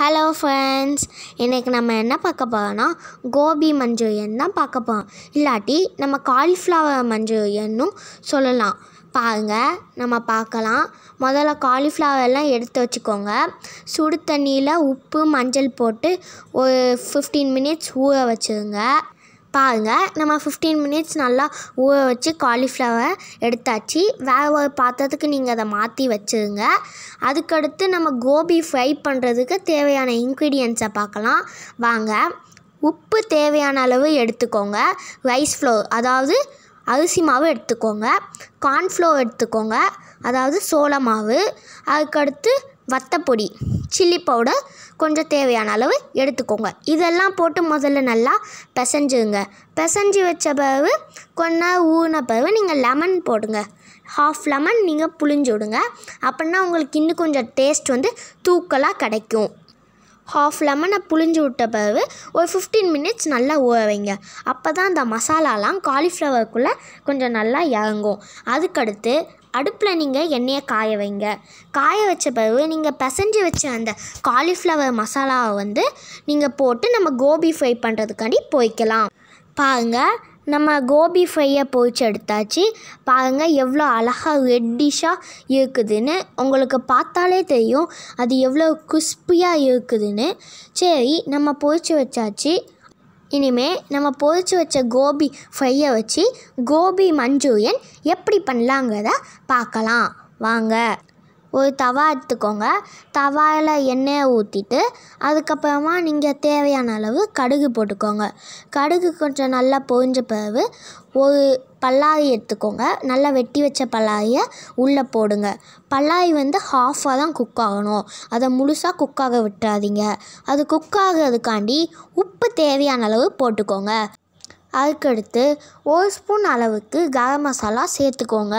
hello friends இன்றைக்கி நம்ம என்ன பார்க்க போகிறோம்னா கோபி மஞ்சூரியன் தான் பார்க்க போகிறோம் இல்லாட்டி நம்ம காலிஃப்ளவர் மஞ்சூரியன்னும் சொல்லலாம் பாருங்கள் நம்ம பார்க்கலாம் முதல்ல காலிஃப்ளவர்லாம் எடுத்து வச்சுக்கோங்க சுடு தண்ணியில் உப்பு மஞ்சள் போட்டு ஒரு ஃபிஃப்டீன் மினிட்ஸ் ஊற வச்சுருங்க பாருங்கள் நம்ம ஃபிஃப்டீன் மினிட்ஸ் நல்லா ஊற வச்சு காலிஃப்ளவர் எடுத்தாச்சு வேறு ஒரு பாத்திரத்துக்கு நீங்கள் அதை மாற்றி வச்சுருங்க அதுக்கடுத்து நம்ம கோபி ஃப்ரை பண்ணுறதுக்கு தேவையான இன்க்ரீடியன்ஸை பார்க்கலாம் வாங்க உப்பு தேவையான அளவு எடுத்துக்கோங்க ரைஸ் ஃப்ளோர் அதாவது அரிசி மாவு எடுத்துக்கோங்க கார்ன்ஃப்ளோர் எடுத்துக்கோங்க அதாவது சோள மாவு அதுக்கடுத்து வத்தப்பொடி சில்லி பவுடர் கொஞ்சம் தேவையான அளவு எடுத்துக்கோங்க இதெல்லாம் போட்டு முதல்ல நல்லா பிசைஞ்சுங்க பிசைஞ்சு வச்ச பிறகு கொஞ்சம் ஊன பிறகு நீங்கள் லெமன் போடுங்க ஹாஃப் லெமன் நீங்கள் புளிஞ்சு விடுங்க அப்படின்னா உங்களுக்கு இன்னும் கொஞ்சம் டேஸ்ட் வந்து தூக்கலாக கிடைக்கும் ஹாஃப் லெமனை புளிஞ்சு விட்ட பிறகு ஒரு ஃபிஃப்டீன் மினிட்ஸ் நல்லா ஊற வைங்க அப்போ தான் அந்த மசாலாலாம் காலிஃப்ளவருக்குள்ளே கொஞ்சம் நல்லா இறங்கும் அதுக்கடுத்து அடுப்பில் நீங்கள் எண்ணெயை காய வைங்க காய வச்ச பிறகு நீங்கள் பிசைஞ்சு வச்ச அந்த காலிஃப்ளவர் மசாலாவை வந்து நீங்கள் போட்டு நம்ம கோபி ஃப்ரை பண்ணுறதுக்காண்டி போய்க்கலாம் பாருங்கள் நம்ம கோபி ஃப்ரையை பொறிச்சு எடுத்தாச்சு பாருங்கள் எவ்வளோ அழகாக ரெட்டிஷாக இருக்குதுன்னு உங்களுக்கு பார்த்தாலே தெரியும் அது எவ்வளோ கிறிஸ்பியாக இருக்குதுன்னு சரி நம்ம பொறிச்சு வச்சாச்சு இனிமே நம்ம பொறிச்சு வச்ச கோபி ஃப்ரையை வச்சு கோபி மஞ்சூரியன் எப்படி பண்ணலாங்கிறத பார்க்கலாம் வாங்க ஒரு தவா எடுத்துக்கோங்க தவாயில் எண்ணெயை ஊற்றிட்டு அதுக்கப்புறமா நீங்கள் தேவையான அளவு கடுகு போட்டுக்கோங்க கடுகு கொஞ்சம் நல்லா பொறிஞ்ச பிறகு ஒரு பல்லாரி எடுத்துக்கோங்க நல்லா வெட்டி வச்ச பல்லாரியை உள்ளே போடுங்க பல்லாரி வந்து ஹாஃபாக தான் குக் ஆகணும் அதை முழுசாக குக்காக விட்டுறாதீங்க அது குக் ஆகிறதுக்காண்டி உப்பு தேவையான அளவு போட்டுக்கோங்க அதுக்கடுத்து ஒரு ஸ்பூன் அளவுக்கு கரம் மசாலா சேர்த்துக்கோங்க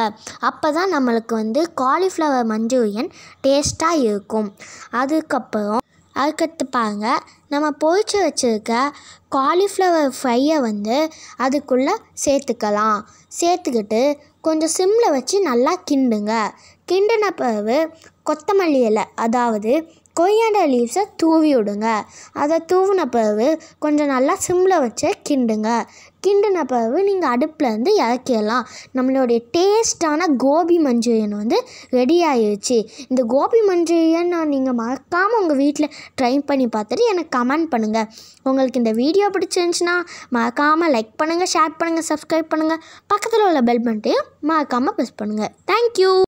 அப்போ தான் நம்மளுக்கு வந்து காலிஃப்ளவர் மஞ்சூரியன் டேஸ்ட்டாக இருக்கும் அதுக்கப்புறம் அதுக்கடுத்து பாருங்கள் நம்ம பொறிச்சு வச்சுருக்க காலிஃப்ளவர் ஃப்ரையை வந்து அதுக்குள்ளே சேர்த்துக்கலாம் சேர்த்துக்கிட்டு கொஞ்சம் சிம்மில் வச்சு நல்லா கிண்டுங்க கிண்டின பிறகு கொத்தமல்லி இலை அதாவது கொய்யாண்ட லீவ்ஸை தூவி விடுங்க அதை தூவின பிறகு கொஞ்சம் நல்லா சிம்மில் வச்சு கிண்டுங்க கிண்டின பிறகு நீங்கள் அடுப்புலேருந்து இறக்கிடலாம் நம்மளுடைய டேஸ்ட்டான கோபி மஞ்சூரியன் வந்து ரெடி ஆயிடுச்சு இந்த கோபி மஞ்சூரியன் நான் நீங்கள் மறக்காமல் உங்கள் வீட்டில் ட்ரை பண்ணி பார்த்துட்டு எனக்கு கமெண்ட் பண்ணுங்கள் உங்களுக்கு இந்த வீடியோ பிடிச்சிருந்துச்சுன்னா மறக்காமல் லைக் பண்ணுங்கள் ஷேர் பண்ணுங்கள் சப்ஸ்கிரைப் பண்ணுங்கள் பக்கத்தில் உள்ள பெல் பட்டையும் மறக்காமல் ப்ரெஸ் பண்ணுங்கள் தேங்க்யூ